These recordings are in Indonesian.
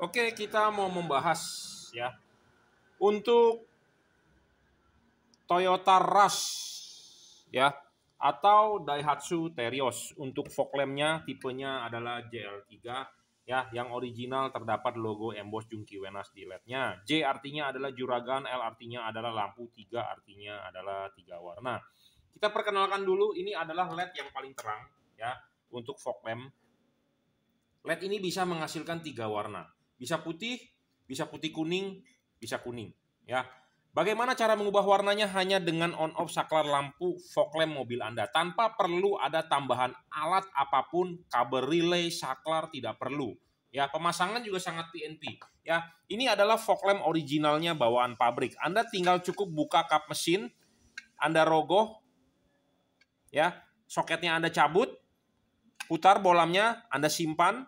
Oke, kita mau membahas ya untuk Toyota Rush ya atau Daihatsu Terios untuk fog lampnya tipenya adalah JL3 ya yang original terdapat logo emboss Junki Wenas di LED-nya. J artinya adalah juragan, L artinya adalah lampu, 3 artinya adalah tiga warna. Kita perkenalkan dulu ini adalah LED yang paling terang ya untuk fog lamp. LED ini bisa menghasilkan tiga warna bisa putih, bisa putih kuning, bisa kuning. Ya. Bagaimana cara mengubah warnanya hanya dengan on-off saklar lampu fog lamp mobil Anda tanpa perlu ada tambahan alat apapun, kabel relay, saklar tidak perlu. Ya, pemasangan juga sangat PNP. Ya, ini adalah fog lamp originalnya bawaan pabrik. Anda tinggal cukup buka kap mesin, Anda rogoh, ya, soketnya Anda cabut, putar bolamnya, Anda simpan,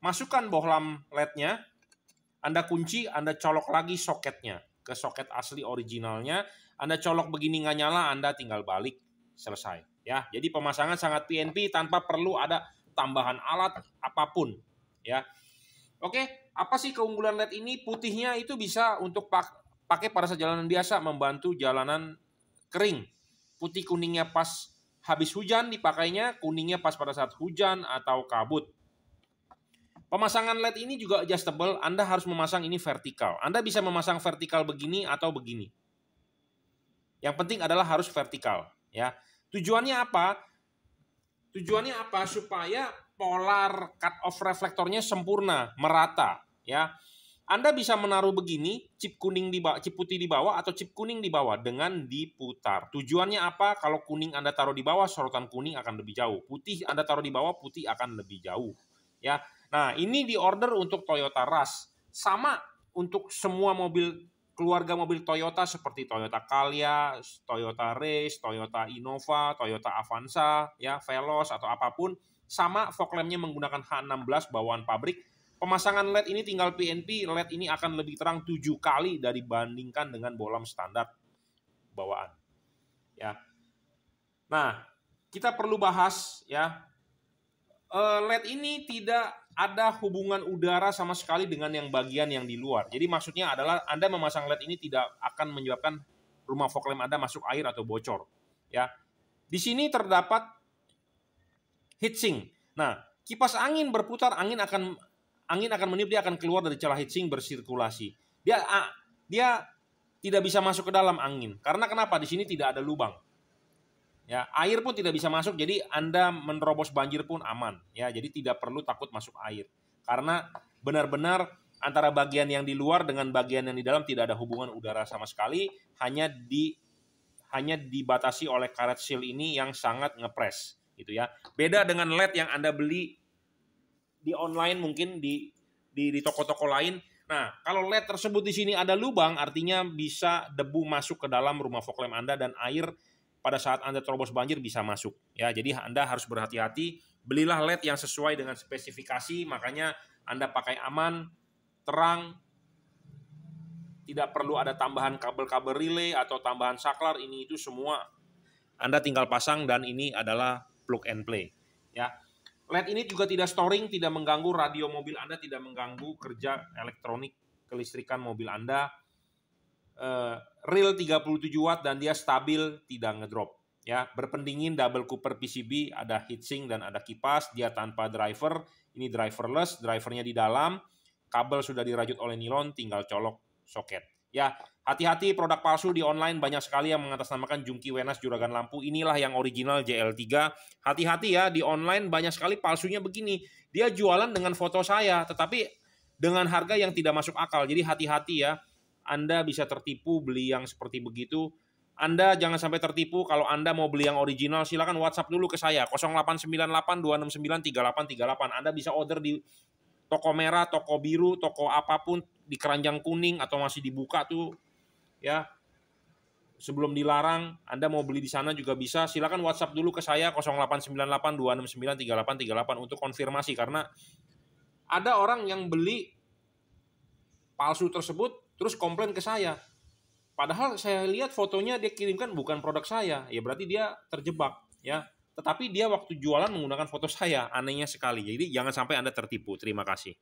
masukkan bohlam LED-nya, Anda kunci, Anda colok lagi soketnya ke soket asli originalnya, Anda colok begini nggak nyala, Anda tinggal balik, selesai. Ya, jadi pemasangan sangat PNP tanpa perlu ada tambahan alat apapun, ya. Oke, apa sih keunggulan LED ini? Putihnya itu bisa untuk pakai pada sejalanan biasa membantu jalanan kering. Putih kuningnya pas habis hujan dipakainya, kuningnya pas pada saat hujan atau kabut Pemasangan LED ini juga adjustable, Anda harus memasang ini vertikal. Anda bisa memasang vertikal begini atau begini. Yang penting adalah harus vertikal, ya. Tujuannya apa? Tujuannya apa? Supaya polar cut off reflektornya sempurna, merata, ya. Anda bisa menaruh begini, chip kuning di bawah, chip putih di bawah atau chip kuning di bawah dengan diputar. Tujuannya apa? Kalau kuning Anda taruh di bawah, sorotan kuning akan lebih jauh. Putih Anda taruh di bawah, putih akan lebih jauh. Ya, Nah, ini di order untuk Toyota Rush. Sama untuk semua mobil keluarga mobil Toyota seperti Toyota Calya, Toyota Race, Toyota Innova, Toyota Avanza, ya Veloz atau apapun, sama fog lampnya menggunakan H16 bawaan pabrik. Pemasangan LED ini tinggal PNP, LED ini akan lebih terang 7 kali dari bandingkan dengan bolam standar bawaan. Ya. Nah, kita perlu bahas ya Eh, LED ini tidak ada hubungan udara sama sekali dengan yang bagian yang di luar. Jadi maksudnya adalah Anda memasang LED ini tidak akan menyebabkan rumah fog lamp Anda masuk air atau bocor, ya. Di sini terdapat heatsink. Nah, kipas angin berputar, angin akan angin akan meniup dia akan keluar dari celah heatsink bersirkulasi. Dia dia tidak bisa masuk ke dalam angin. Karena kenapa? Di sini tidak ada lubang. Ya, air pun tidak bisa masuk jadi Anda menerobos banjir pun aman ya. Jadi tidak perlu takut masuk air. Karena benar-benar antara bagian yang di luar dengan bagian yang di dalam tidak ada hubungan udara sama sekali, hanya di hanya dibatasi oleh karet seal ini yang sangat ngepres gitu ya. Beda dengan LED yang Anda beli di online mungkin di di di toko-toko lain. Nah, kalau LED tersebut di sini ada lubang, artinya bisa debu masuk ke dalam rumah foklem Anda dan air pada saat Anda terobos banjir bisa masuk. Ya, jadi Anda harus berhati-hati, belilah LED yang sesuai dengan spesifikasi, makanya Anda pakai aman, terang, tidak perlu ada tambahan kabel-kabel relay atau tambahan saklar, ini itu semua Anda tinggal pasang dan ini adalah plug and play. Ya. LED ini juga tidak storing, tidak mengganggu radio mobil Anda, tidak mengganggu kerja elektronik kelistrikan mobil Anda uh, real 37 watt dan dia stabil tidak ngedrop ya berpendingin double Cooper PCB ada heatsink dan ada kipas dia tanpa driver ini driverless drivernya di dalam kabel sudah dirajut oleh nilon tinggal colok soket ya hati-hati produk palsu di online banyak sekali yang mengatasnamakan Jungki Wenas Juragan Lampu inilah yang original JL3 hati-hati ya di online banyak sekali palsunya begini dia jualan dengan foto saya tetapi dengan harga yang tidak masuk akal jadi hati-hati ya anda bisa tertipu beli yang seperti begitu. Anda jangan sampai tertipu kalau Anda mau beli yang original silakan WhatsApp dulu ke saya 089826933838. Anda bisa order di toko merah, toko biru, toko apapun di keranjang kuning atau masih dibuka tuh ya. Sebelum dilarang, Anda mau beli di sana juga bisa. Silakan WhatsApp dulu ke saya 089826933838 untuk konfirmasi karena ada orang yang beli palsu tersebut terus komplain ke saya padahal saya lihat fotonya dia kirimkan bukan produk saya ya berarti dia terjebak ya tetapi dia waktu jualan menggunakan foto saya anehnya sekali jadi jangan sampai anda tertipu terima kasih